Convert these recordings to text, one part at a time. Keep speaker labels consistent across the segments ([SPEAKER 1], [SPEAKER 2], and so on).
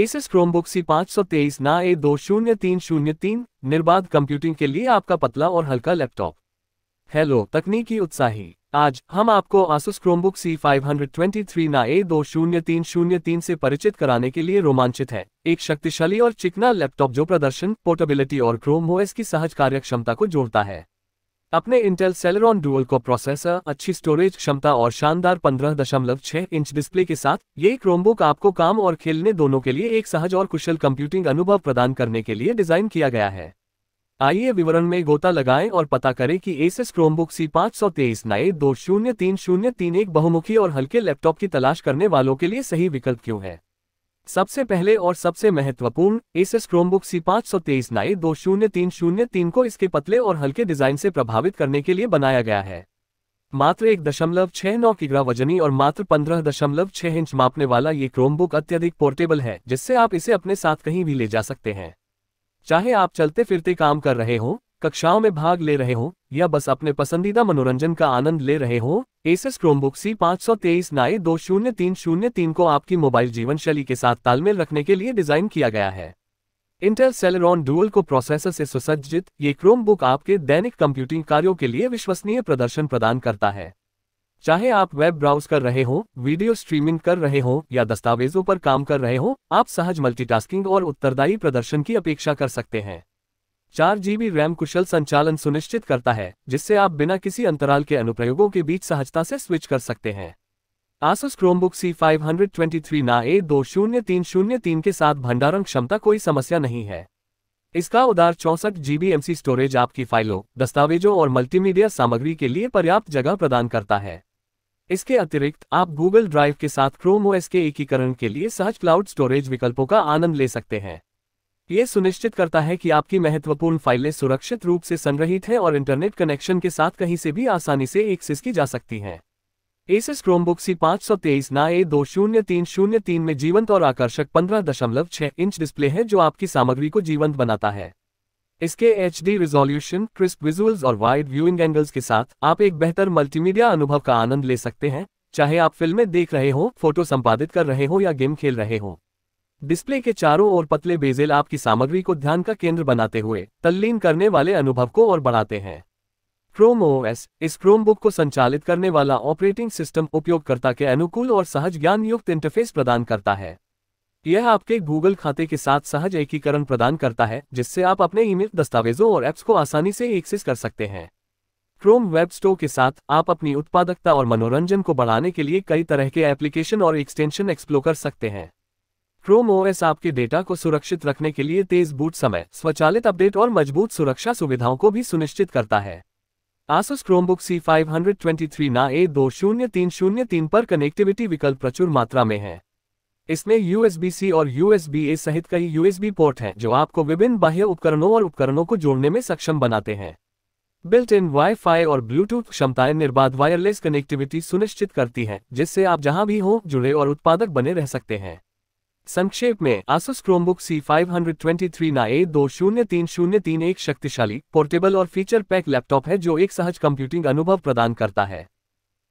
[SPEAKER 1] assess Chromebook सी पाँच सौ तेईस ना ए दो शून्य तीन शून्य तीन निर्बाध कंप्यूटिंग के लिए आपका पतला और हल्का लैपटॉप हेलो तकनीकी उत्साही आज हम आपको Asus Chromebook C five hundred twenty three NA A दो शून्य तीन शून्य तीन से परिचित कराने के लिए रोमांचित है एक शक्तिशाली और चिकना लैपटॉप जो प्रदर्शन पोर्टेबिलिटी और क्रोम ओएस की सहज कार्यक्षमता को जोड़ता है अपने Intel Celeron dual core processor अच्छी स्टोरेज क्षमता और शानदार 15.6 इंच डिस्प्ले के साथ ये क्रोमबुक आपको काम और खेलने दोनों के लिए एक सहज और कुशल कंप्यूटिंग अनुभव प्रदान करने के लिए डिजाइन किया गया है आइए विवरण में गोता लगाएं और पता करें कि एसेस क्रोमबुक सी पाँच सौ तेईस नए दो शून्य तीन शून्य तीन एक बहुमुखी और हल्के लैपटॉप की तलाश करने वालों के लिए सही विकल्प क्यों है सबसे पहले और सबसे महत्वपूर्ण एसेस क्रोमबुक सी पाँच सौ तेईस नाई दो शून्य तीन शून्य तीन को इसके पतले और हल्के डिजाइन से प्रभावित करने के लिए बनाया गया है मात्र एक दशमलव छह नौ किग्रा वजनी और मात्र पंद्रह दशमलव छह इंच मापने वाला ये क्रोमबुक अत्यधिक पोर्टेबल है जिससे आप इसे अपने साथ कहीं भी ले जा सकते हैं चाहे आप चलते फिरते काम कर रहे हों कक्षाओं में भाग ले रहे हो या बस अपने पसंदीदा मनोरंजन का आनंद ले रहे हो एसएस क्रोमबुक सी पाँच सौ तेईस नाए दो शून्य तीन शून्य तीन को आपकी मोबाइल जीवन शैली के साथ तालमेल रखने के लिए डिजाइन किया गया है Intel Celeron dual core processor से सुसज्जित ये क्रोमबुक आपके दैनिक कंप्यूटिंग कार्यों के लिए विश्वसनीय प्रदर्शन प्रदान करता है चाहे आप वेब ब्राउज कर रहे हो वीडियो स्ट्रीमिंग कर रहे हो या दस्तावेजों पर काम कर रहे हो आप सहज मल्टीटास्किंग और उत्तरदायी प्रदर्शन की अपेक्षा कर सकते हैं चार जीबी रैम कुशल संचालन सुनिश्चित करता है जिससे आप बिना किसी अंतराल के अनुप्रयोगों के बीच सहजता से स्विच कर सकते हैं आसूस क्रोमबुक सी फाइव ना ए के साथ भंडारण क्षमता कोई समस्या नहीं है इसका उदार चौंसठ जीबीएमसी स्टोरेज आपकी फाइलों दस्तावेजों और मल्टीमीडिया सामग्री के लिए पर्याप्त जगह प्रदान करता है इसके अतिरिक्त आप गूगल ड्राइव के साथ क्रोम ओएस के एकीकरण के लिए सहज क्लाउड स्टोरेज विकल्पों का आनंद ले सकते हैं ये सुनिश्चित करता है कि आपकी महत्वपूर्ण फाइलें सुरक्षित रूप से संग्रहित हैं और इंटरनेट कनेक्शन के साथ कहीं से भी आसानी से एक्सेस की जा सकती हैं एसिस क्रोमबुक सी पाँच सौ तेईस ना ए दो शून्य तीन शून्य तीन में जीवंत और आकर्षक पंद्रह दशमलव छह इंच डिस्प्ले है जो आपकी सामग्री को जीवंत बनाता है इसके H D resolution crisp visuals और वाइड व्यूइंग एंगल्स के साथ आप एक बेहतर मल्टीमीडिया अनुभव का आनंद ले सकते हैं चाहे आप फिल्में देख रहे हो फोटो संपादित कर रहे हों या गेम खेल रहे हों डिस्प्ले के चारों ओर पतले बेजेल आपकी सामग्री को ध्यान का केंद्र बनाते हुए तल्लीन करने वाले अनुभव को और बढ़ाते हैं क्रोम ओएस इस क्रोमबुक को संचालित करने वाला ऑपरेटिंग सिस्टम उपयोगकर्ता के अनुकूल और सहज ज्ञान युक्त इंटरफेस प्रदान करता है यह आपके गूगल खाते के साथ सहज एकीकरण प्रदान करता है जिससे आप अपने ईमेल दस्तावेजों और ऐप्स को आसानी से एक्सेस कर सकते हैं क्रोम वेब स्टोर के साथ आप अपनी उत्पादकता और मनोरंजन को बढ़ाने के लिए कई तरह के एप्लीकेशन और एक्सटेंशन एक्सप्लोर कर सकते हैं क्रोम ओएस आपके डेटा को सुरक्षित रखने के लिए तेज बूट समय स्वचालित अपडेट और मजबूत सुरक्षा सुविधाओं को भी सुनिश्चित करता है Asus Chromebook C five hundred twenty three NA A दो शून्य तीन शून्य तीन पर कनेक्टिविटी विकल्प प्रचुर मात्रा में है इसमें यूएसबी सी और यूएसबी ए सहित कई यूएसबी पोर्ट हैं जो आपको विभिन्न बाह्य उपकरणों और उपकरणों को जोड़ने में सक्षम बनाते हैं बिल्ट इन वाईफाई और ब्लूटूथ क्षमताएं निर्बाध वायरलेस कनेक्टिविटी सुनिश्चित करती हैं जिससे आप जहां भी हों जुड़े और उत्पादक बने रह सकते हैं संक्षेप में Asus Chromebook C five hundred twenty three NA A दो शून्य तीन शून्य तीन एक शक्तिशाली पोर्टेबल और फीचर पैक लैपटॉप है जो एक सहज कंप्यूटिंग अनुभव प्रदान करता है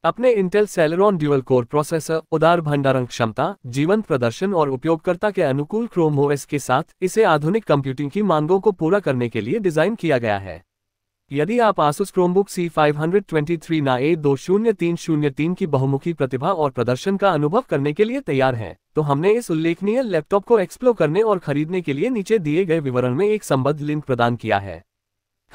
[SPEAKER 1] अपने Intel Celeron dual core processor उदार भंडारण क्षमता जीवन प्रदर्शन और उपयोगकर्ता के अनुकूल क्रोम ओएस के साथ इसे आधुनिक कंप्यूटिंग की मांगों को पूरा करने के लिए डिजाइन किया गया है यदि आप Asus Chromebook C five hundred twenty three NA A दो शून्य तीन शून्य तीन की बहुमुखी प्रतिभा और प्रदर्शन का अनुभव करने के लिए तैयार हैं तो हमने इस उल्लेखनीय लैपटॉप को एक्सप्लोर करने और खरीदने के लिए नीचे दिए गए विवरण में एक संबद्ध लिंक प्रदान किया है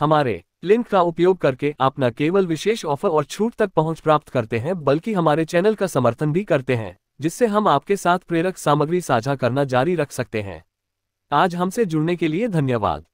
[SPEAKER 1] हमारे लिंक का उपयोग करके आप न केवल विशेष ऑफर और छूट तक पहुँच प्राप्त करते हैं बल्कि हमारे चैनल का समर्थन भी करते हैं जिससे हम आपके साथ प्रेरक सामग्री साझा करना जारी रख सकते हैं आज हमसे जुड़ने के लिए धन्यवाद